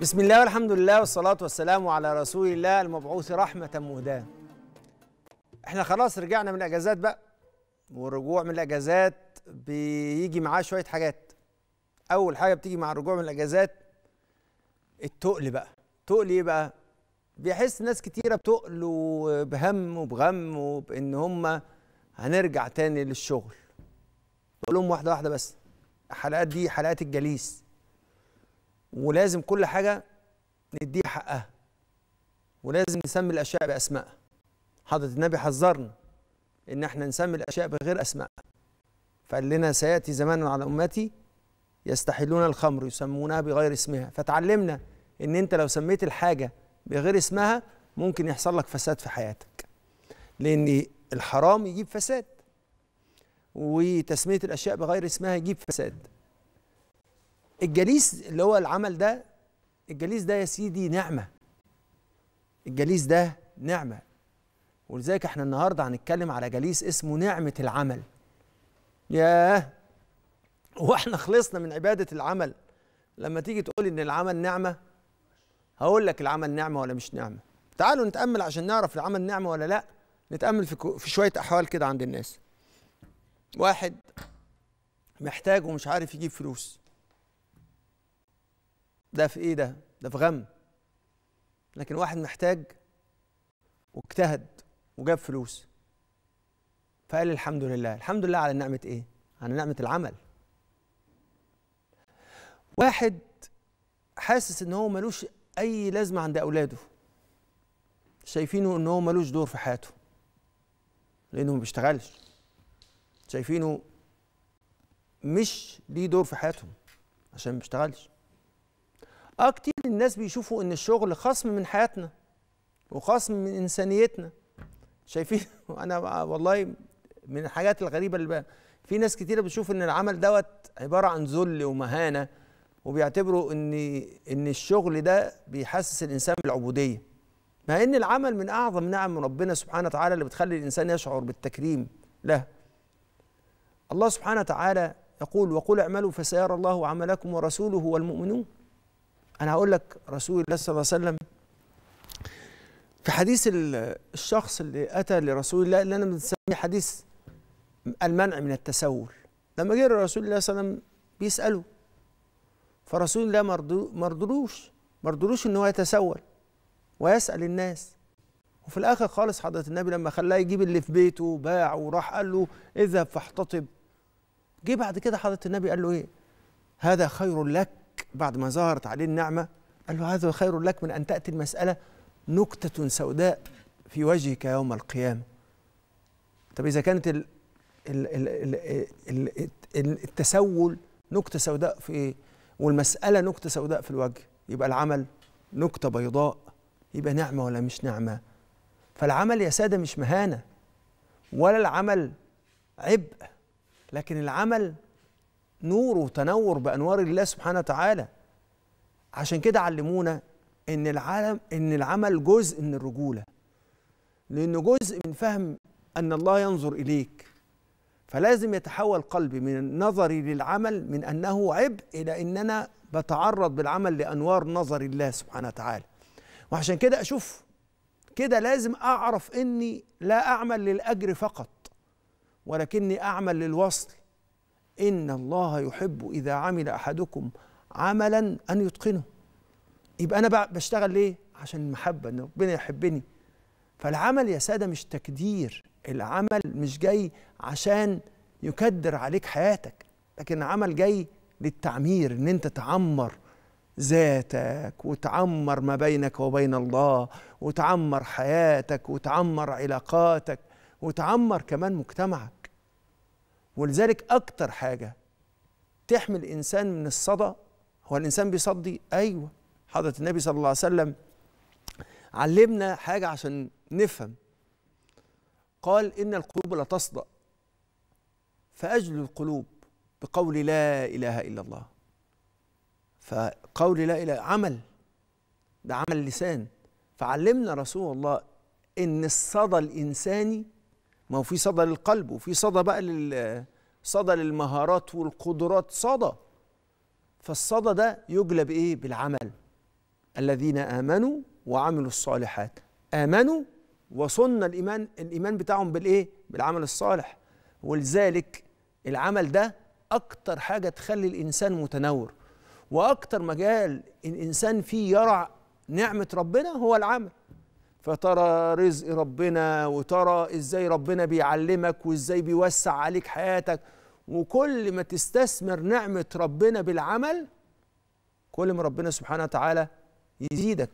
بسم الله والحمد لله والصلاة والسلام على رسول الله المبعوث رحمة مهداة احنا خلاص رجعنا من الأجازات بقى والرجوع من الأجازات بيجي معاه شوية حاجات أول حاجة بتيجي مع الرجوع من الأجازات التقل بقى تقل إيه بقى؟ بيحس ناس كتيرة بتقل وبهم وبغم وبإن هم هنرجع تاني للشغل بقول لهم واحدة واحدة بس الحلقات دي حلقات الجليس ولازم كل حاجة نديها حقها ولازم نسمي الأشياء بأسمائها حضرة النبي حذرنا إن احنا نسمي الأشياء بغير أسمائها فقال لنا سيأتي زمان على أمتي يستحلون الخمر يسمونها بغير اسمها فتعلمنا إن أنت لو سميت الحاجة بغير اسمها ممكن يحصل لك فساد في حياتك لأن الحرام يجيب فساد وتسمية الأشياء بغير اسمها يجيب فساد الجليس اللي هو العمل ده الجليس ده يا سيدي نعمه الجليس ده نعمه ولذلك احنا النهارده هنتكلم على جليس اسمه نعمه العمل ياه واحنا خلصنا من عباده العمل لما تيجي تقول ان العمل نعمه هقول لك العمل نعمه ولا مش نعمه تعالوا نتامل عشان نعرف العمل نعمه ولا لا نتامل في في شويه احوال كده عند الناس واحد محتاج ومش عارف يجيب فلوس ده في ايه ده ده في غم لكن واحد محتاج واجتهد وجاب فلوس فقال الحمد لله الحمد لله على نعمة ايه على نعمة العمل واحد حاسس ان هو ملوش اي لازمة عند اولاده شايفينه ان هو ملوش دور في حياته لانه ما بيشتغلش شايفينه مش ليه دور في حياتهم عشان ما بيشتغلش اه كتير الناس بيشوفوا ان الشغل خصم من حياتنا وخصم من انسانيتنا شايفين انا والله من الحاجات الغريبه اللي بقى في ناس كتيره بتشوف ان العمل دوت عباره عن ذل ومهانه وبيعتبروا ان ان الشغل ده بيحسس الانسان بالعبوديه مع ان العمل من اعظم نعم من ربنا سبحانه وتعالى اللي بتخلي الانسان يشعر بالتكريم له الله سبحانه وتعالى يقول وقل اعملوا فسيرى الله عملكم ورسوله والمؤمنون انا هقول لك رسول الله صلى الله عليه وسلم في حديث الشخص اللي اتى لرسول الله اللي انا بنسميه حديث المنع من التسول لما جه رسول الله صلى الله عليه وسلم بيساله فرسول الله ما رضلوش ما رضلوش ان هو يتسول ويسال الناس وفي الاخر خالص حضره النبي لما خلاه يجيب اللي في بيته باع وراح قال له اذهب فاحتطب جه بعد كده حضره النبي قال له ايه هذا خير لك بعد ما ظهرت عليه النعمة قال له هذا خير لك من أن تأتي المسألة نكتة سوداء في وجهك يوم القيامة طب إذا كانت الـ الـ الـ الـ الـ التسول نكتة سوداء في والمسألة نكتة سوداء في الوجه يبقى العمل نكتة بيضاء يبقى نعمة ولا مش نعمة فالعمل يا سادة مش مهانة ولا العمل عبء لكن العمل نور وتنور بانوار الله سبحانه وتعالى عشان كده علمونا ان العالم ان العمل جزء من الرجوله لانه جزء من فهم ان الله ينظر اليك فلازم يتحول قلبي من نظري للعمل من انه عبء الى ان انا بتعرض بالعمل لانوار نظر الله سبحانه وتعالى وعشان كده اشوف كده لازم اعرف اني لا اعمل للاجر فقط ولكني اعمل للوصل إن الله يحب إذا عمل أحدكم عملا أن يتقنه يبقى أنا بشتغل ليه؟ عشان المحبة إن ربنا يحبني فالعمل يا سادة مش تكدير العمل مش جاي عشان يكدر عليك حياتك لكن عمل جاي للتعمير ان انت تعمر ذاتك وتعمر ما بينك وبين الله وتعمر حياتك وتعمر علاقاتك وتعمر كمان مجتمعك ولذلك أكتر حاجة تحمي الإنسان من الصدى هو الإنسان بيصدي أيوة حضرة النبي صلى الله عليه وسلم علمنا حاجة عشان نفهم قال إن القلوب لا تصدى فأجل القلوب بقول لا إله إلا الله فقول لا إله عمل ده عمل لسان فعلمنا رسول الله إن الصدى الإنساني ما هو في صدى للقلب وفي صدى بقى لل صدى للمهارات والقدرات صدى فالصدى ده يجلب ايه بالعمل الذين امنوا وعملوا الصالحات امنوا وصن الايمان الايمان بتاعهم بالايه بالعمل الصالح ولذلك العمل ده اكتر حاجه تخلي الانسان متنور واكتر مجال الانسان فيه يرع نعمه ربنا هو العمل فترى رزق ربنا وترى ازاي ربنا بيعلمك وازاي بيوسع عليك حياتك وكل ما تستثمر نعمة ربنا بالعمل كل ما ربنا سبحانه وتعالى يزيدك